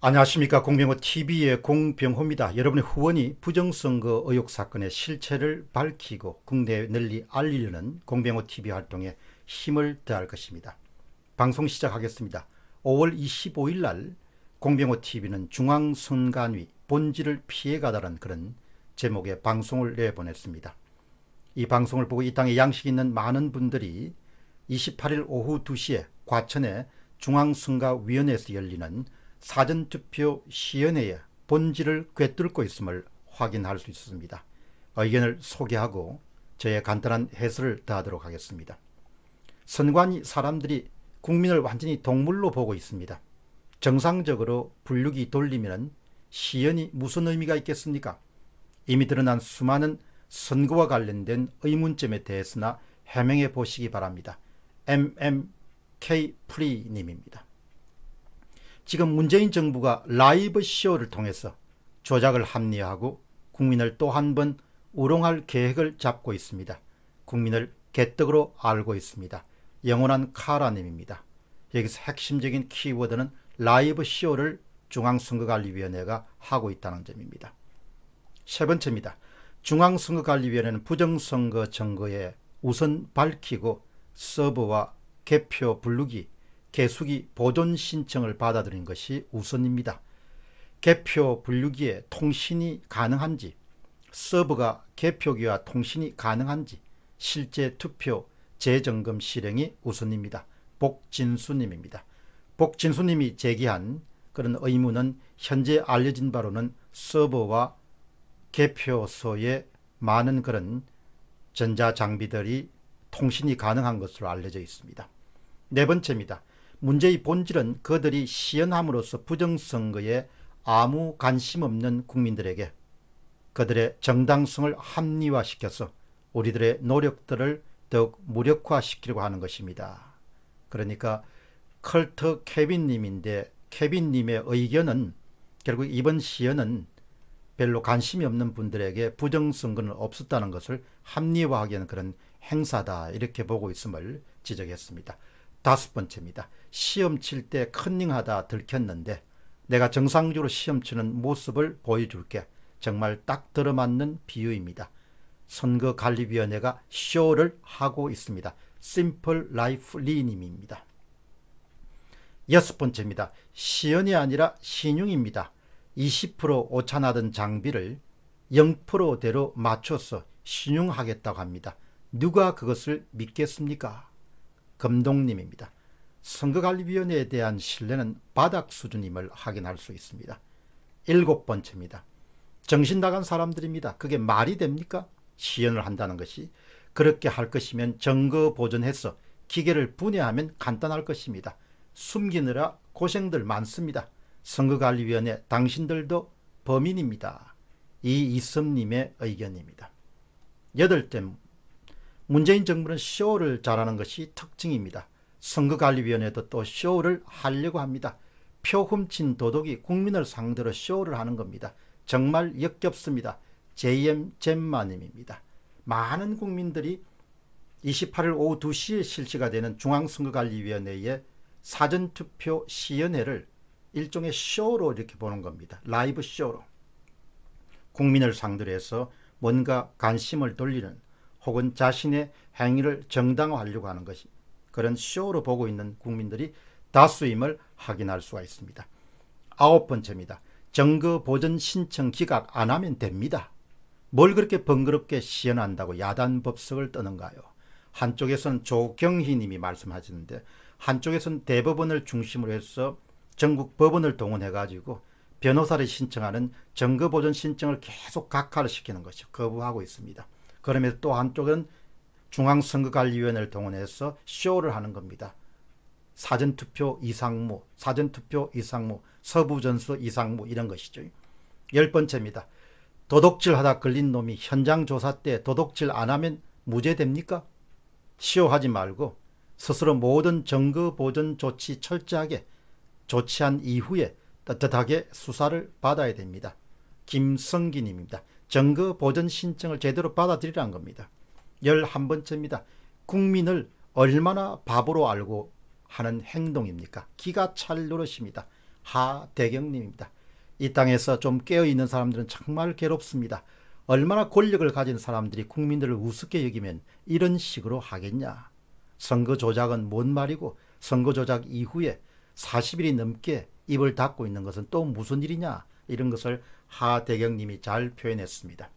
안녕하십니까 공병호TV의 공병호입니다. 여러분의 후원이 부정선거 의혹 사건의 실체를 밝히고 국내에 널리 알리려는 공병호TV 활동에 힘을 더할 것입니다. 방송 시작하겠습니다. 5월 25일 날 공병호TV는 중앙선관위 본질을 피해가다는 그런 제목의 방송을 내보냈습니다. 이 방송을 보고 이 땅에 양식 있는 많은 분들이 28일 오후 2시에 과천의 중앙선거위원회에서 열리는 사전투표 시연회의 본질을 꿰뚫고 있음을 확인할 수 있습니다. 의견을 소개하고 저의 간단한 해설을 더하도록 하겠습니다. 선관위 사람들이 국민을 완전히 동물로 보고 있습니다. 정상적으로 분류기 돌리면 시연이 무슨 의미가 있겠습니까? 이미 드러난 수많은 선거와 관련된 의문점에 대해서나 해명해 보시기 바랍니다. MMK프리님입니다. 지금 문재인 정부가 라이브 쇼를 통해서 조작을 합리화하고 국민을 또 한 번 우롱할 계획을 잡고 있습니다. 국민을 개떡으로 알고 있습니다. 영원한 카라님입니다. 여기서 핵심적인 키워드는 라이브 쇼를 중앙선거관리위원회가 하고 있다는 점입니다. 세 번째입니다. 중앙선거관리위원회는 부정선거 증거에 우선 밝히고 서버와 개표 분류기 개수기 보존 신청을 받아들인 것이 우선입니다. 개표 분류기에 통신이 가능한지, 서버가 개표기와 통신이 가능한지, 실제 투표 재점검 실행이 우선입니다. 복진수님입니다. 복진수님이 제기한 그런 의무는 현재 알려진 바로는 서버와 개표소에 많은 그런 전자장비들이 통신이 가능한 것으로 알려져 있습니다. 네 번째입니다. 문제의 본질은 그들이 시연함으로써 부정선거에 아무 관심 없는 국민들에게 그들의 정당성을 합리화시켜서 우리들의 노력들을 더욱 무력화시키려고 하는 것입니다. 그러니까 컬터 케빈님인데 케빈님의 의견은 결국 이번 시연은 별로 관심이 없는 분들에게 부정선거는 없었다는 것을 합리화하기 위한 그런 행사다 이렇게 보고 있음을 지적했습니다. 다섯 번째입니다. 시험 칠 때 컨닝하다 들켰는데 내가 정상적으로 시험 치는 모습을 보여줄게. 정말 딱 들어맞는 비유입니다. 선거관리위원회가 쇼를 하고 있습니다. 심플 라이프 리님입니다. 여섯 번째입니다. 시연이 아니라 신용입니다. 20% 오차나던 장비를 0%대로 맞춰서 신용하겠다고 합니다. 누가 그것을 믿겠습니까? 금동님입니다. 선거관리위원회에 대한 신뢰는 바닥 수준임을 확인할 수 있습니다. 일곱 번째입니다. 정신 나간 사람들입니다. 그게 말이 됩니까? 시연을 한다는 것이 그렇게 할 것이면 정거 보존해서 기계를 분해하면 간단할 것입니다. 숨기느라 고생들 많습니다. 선거관리위원회 당신들도 범인입니다. 이이섭님의 의견입니다. 여덟 문재인 정부는 쇼를 잘하는 것이 특징입니다. 선거관리위원회도 또 쇼를 하려고 합니다. 표 훔친 도둑이 국민을 상대로 쇼를 하는 겁니다. 정말 역겹습니다. JM 잼마님입니다. 많은 국민들이 28일 오후 2시에 실시가 되는 중앙선거관리위원회의 사전투표 시연회를 일종의 쇼로 이렇게 보는 겁니다. 라이브 쇼로. 국민을 상대로 해서 뭔가 관심을 돌리는 혹은 자신의 행위를 정당화하려고 하는 것이 그런 쇼로 보고 있는 국민들이 다수임을 확인할 수가 있습니다. 아홉 번째입니다. 정거 보전 신청 기각 안 하면 됩니다. 뭘 그렇게 번거롭게 시연한다고 야단 법석을 떠는가요? 한쪽에서는 조경희 님이 말씀하시는데 한쪽에서는 대법원을 중심으로 해서 전국 법원을 동원해 가지고 변호사를 신청하는 정거 보전 신청을 계속 각하를 시키는 것이 거부하고 있습니다. 그러면서 또 한쪽은 중앙선거관리위원회를 동원해서 쇼를 하는 겁니다. 사전투표 이상무, 사전투표 이상무, 서부전수 이상무 이런 것이죠. 열 번째입니다. 도둑질하다 걸린 놈이 현장 조사 때 도둑질 안 하면 무죄됩니까? 시호하지 말고 스스로 모든 증거 보존 조치 철저하게 조치한 이후에 따뜻하게 수사를 받아야 됩니다. 김성기님입니다. 증거 보전 신청을 제대로 받아들이라는 겁니다. 11번째입니다. 국민을 얼마나 바보로 알고 하는 행동입니까? 기가 찰 노릇입니다. 하대경님입니다. 이 땅에서 좀 깨어있는 사람들은 정말 괴롭습니다. 얼마나 권력을 가진 사람들이 국민들을 우습게 여기면 이런 식으로 하겠냐. 선거 조작은 뭔 말이고 선거 조작 이후에 40일이 넘게 입을 닫고 있는 것은 또 무슨 일이냐 이런 것을 하대경님이 잘 표현했습니다.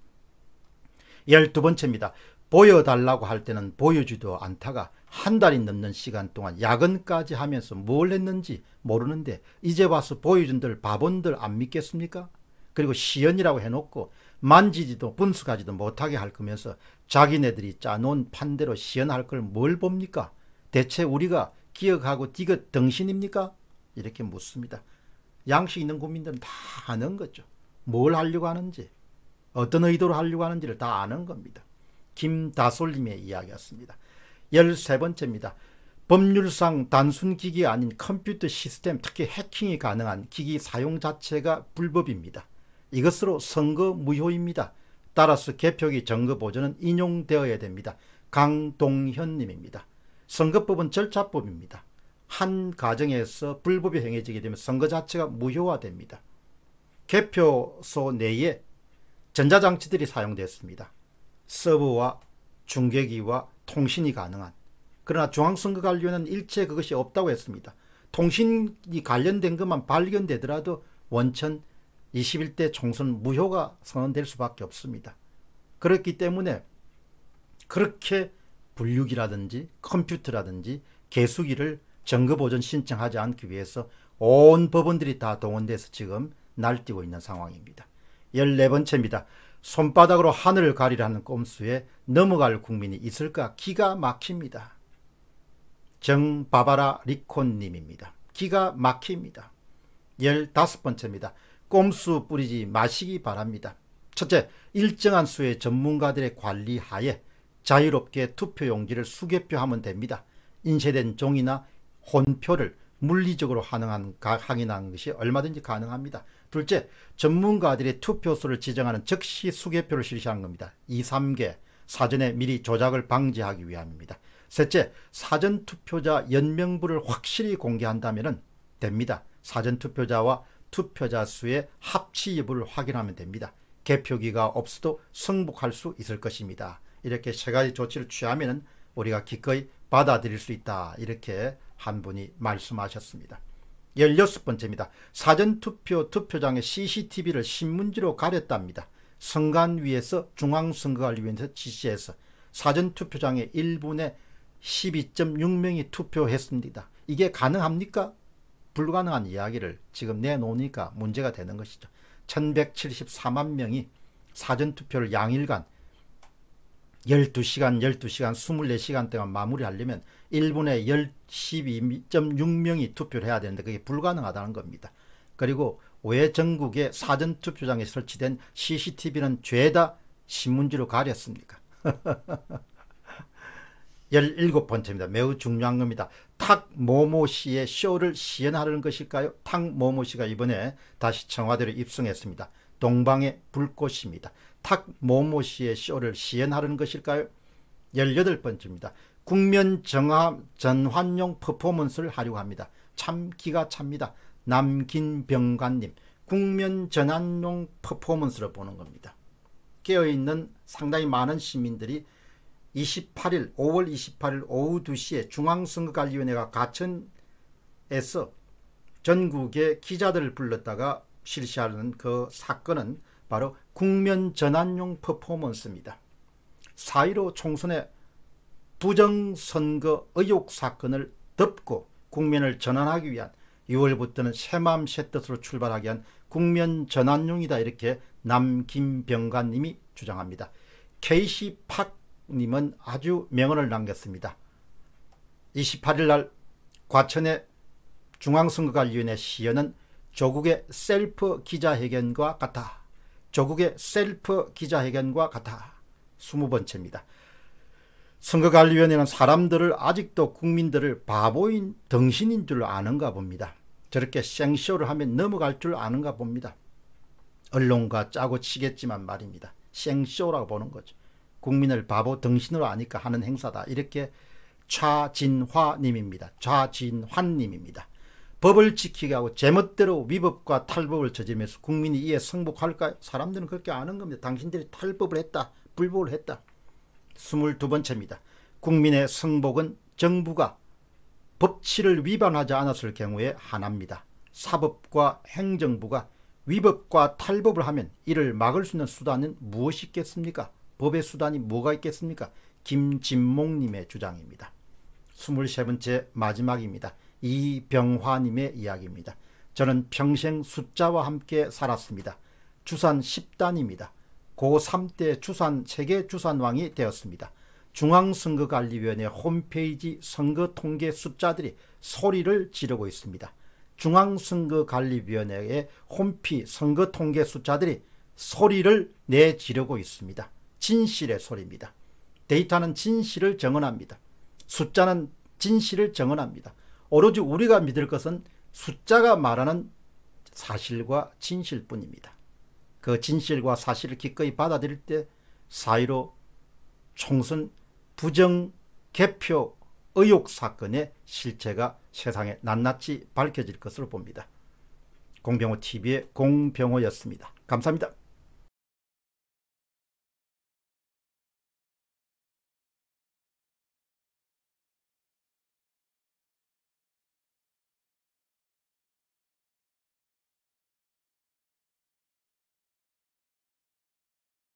열두 번째입니다. 보여달라고 할 때는 보여주도 않다가 한 달이 넘는 시간 동안 야근까지 하면서 뭘 했는지 모르는데 이제 와서 보여준들 바본들 안 믿겠습니까? 그리고 시연이라고 해놓고 만지지도 분수하지도 못하게 할 거면서 자기네들이 짜놓은 판대로 시연할 걸 뭘 봅니까? 대체 우리가 기억하고 디귿 등신입니까? 이렇게 묻습니다. 양식 있는 국민들은 다 아는 거죠. 뭘 하려고 하는지 어떤 의도로 하려고 하는지를 다 아는 겁니다. 김다솔님의 이야기였습니다. 13번째입니다. 법률상 단순 기기 아닌 컴퓨터 시스템 특히 해킹이 가능한 기기 사용 자체가 불법입니다. 이것으로 선거 무효입니다. 따라서 개표기 정거 보조는 인용되어야 됩니다. 강동현님입니다. 선거법은 절차법입니다. 한 가정에서 불법이 행해지게 되면 선거 자체가 무효화됩니다. 개표소 내에 전자장치들이 사용되었습니다. 서버와 중계기와 통신이 가능한 그러나 중앙선거관리원회 일체 그것이 없다고 했습니다. 통신이 관련된 것만 발견되더라도 원천 21대 총선 무효가 선언될 수밖에 없습니다. 그렇기 때문에 그렇게 분류기라든지 컴퓨터라든지 개수기를 정거보전 신청하지 않기 위해서 온 법원들이 다 동원돼서 지금 날뛰고 있는 상황입니다. 14번째입니다. 손바닥으로 하늘을 가리라는 꼼수에 넘어갈 국민이 있을까 기가 막힙니다. 정바바라 리콘님입니다. 기가 막힙니다. 15번째입니다. 꼼수 뿌리지 마시기 바랍니다. 첫째, 일정한 수의 전문가들의 관리 하에 자유롭게 투표 용지를 수개표하면 됩니다. 인쇄된 종이나 혼표를 물리적으로 가능한, 확인한 것이 얼마든지 가능합니다. 둘째, 전문가들의 투표수를 지정하는 즉시 수개표를 실시한 겁니다. 2, 3개 사전에 미리 조작을 방지하기 위함입니다. 셋째, 사전투표자 연명부를 확실히 공개한다면 됩니다. 사전투표자와 투표자 수의 합치 여부를 확인하면 됩니다. 개표기가 없어도 승복할 수 있을 것입니다. 이렇게 세 가지 조치를 취하면 우리가 기꺼이 받아들일 수 있다. 이렇게 한 분이 말씀하셨습니다. 16번째입니다. 사전투표 투표장에 CCTV를 신문지로 가렸답니다. 선관위에서 중앙선거관리위원회 지시해서 사전투표장에 1분에 12.6명이 투표했습니다. 이게 가능합니까? 불가능한 이야기를 지금 내놓으니까 문제가 되는 것이죠. 1174만 명이 사전투표를 양일간 12시간, 12시간, 24시간 동안 마무리하려면 1분에 12.6명이 투표를 해야 되는데 그게 불가능하다는 겁니다. 그리고 왜 전국에 사전투표장에 설치된 CCTV는 죄다 신문지로 가렸습니까? 17번째입니다. 매우 중요한 겁니다. 탁모모 씨의 쇼를 시연하려는 것일까요? 탁모모 씨가 이번에 다시 청와대로 입성했습니다. 동방의 불꽃입니다. 탁 모모 씨의 쇼를 시연하는 것일까요? 18번째입니다. 국면 정화 전환용 퍼포먼스를 하려합니다. 고참 기가 찹니다. 남긴병관님 국면 전환용 퍼포먼스를 보는 겁니다. 깨어있는 상당히 많은 시민들이 28일 5월 28일 오후 2시에 중앙선거관리위원회가 가천에서 전국의 기자들을 불렀다가 실시하는 그 사건은 바로 국면 전환용 퍼포먼스입니다. 4.15 총선의 부정선거 의혹 사건을 덮고 국면을 전환하기 위한 2월부터는 새맘 새뜻으로 출발하기 위한 국면 전환용이다 이렇게 남김병관님이 주장합니다. KC 팍님은 아주 명언을 남겼습니다. 28일 날 과천의 중앙선거관리위원회 시연은 조국의 셀프 기자회견과 같아 조국의 셀프 기자회견과 같아. 20번째입니다. 선거관리위원회는 사람들을 아직도 국민들을 바보인 덩신인 줄 아는가 봅니다. 저렇게 생쇼를 하면 넘어갈 줄 아는가 봅니다. 언론과 짜고 치겠지만 말입니다. 생쇼라고 보는 거죠. 국민을 바보 덩신으로 아니까 하는 행사다. 이렇게 좌진화님입니다. 좌진환님입니다. 법을 지키게 하고 제멋대로 위법과 탈법을 저지면서 국민이 이에 승복할까요? 사람들은 그렇게 아는 겁니다. 당신들이 탈법을 했다. 불법을 했다. 22번째입니다. 국민의 승복은 정부가 법치를 위반하지 않았을 경우에 하나입니다. 사법과 행정부가 위법과 탈법을 하면 이를 막을 수 있는 수단은 무엇이 있겠습니까? 법의 수단이 뭐가 있겠습니까? 김진몽님의 주장입니다. 23번째 마지막입니다. 이병화님의 이야기입니다. 저는 평생 숫자와 함께 살았습니다. 주산 10단입니다. 고3 때 주산 세계 주산왕이 되었습니다. 중앙선거관리위원회 홈페이지 선거 통계 숫자들이 소리를 지르고 있습니다. 중앙선거관리위원회의 홈피 선거 통계 숫자들이 소리를 내지르고 있습니다. 진실의 소리입니다. 데이터는 진실을 정언합니다. 숫자는 진실을 정언합니다. 오로지 우리가 믿을 것은 숫자가 말하는 사실과 진실뿐입니다. 그 진실과 사실을 기꺼이 받아들일 때 사이로 총선 부정 개표 의혹 사건의 실체가 세상에 낱낱이 밝혀질 것으로 봅니다. 공병호 TV의 공병호였습니다. 감사합니다.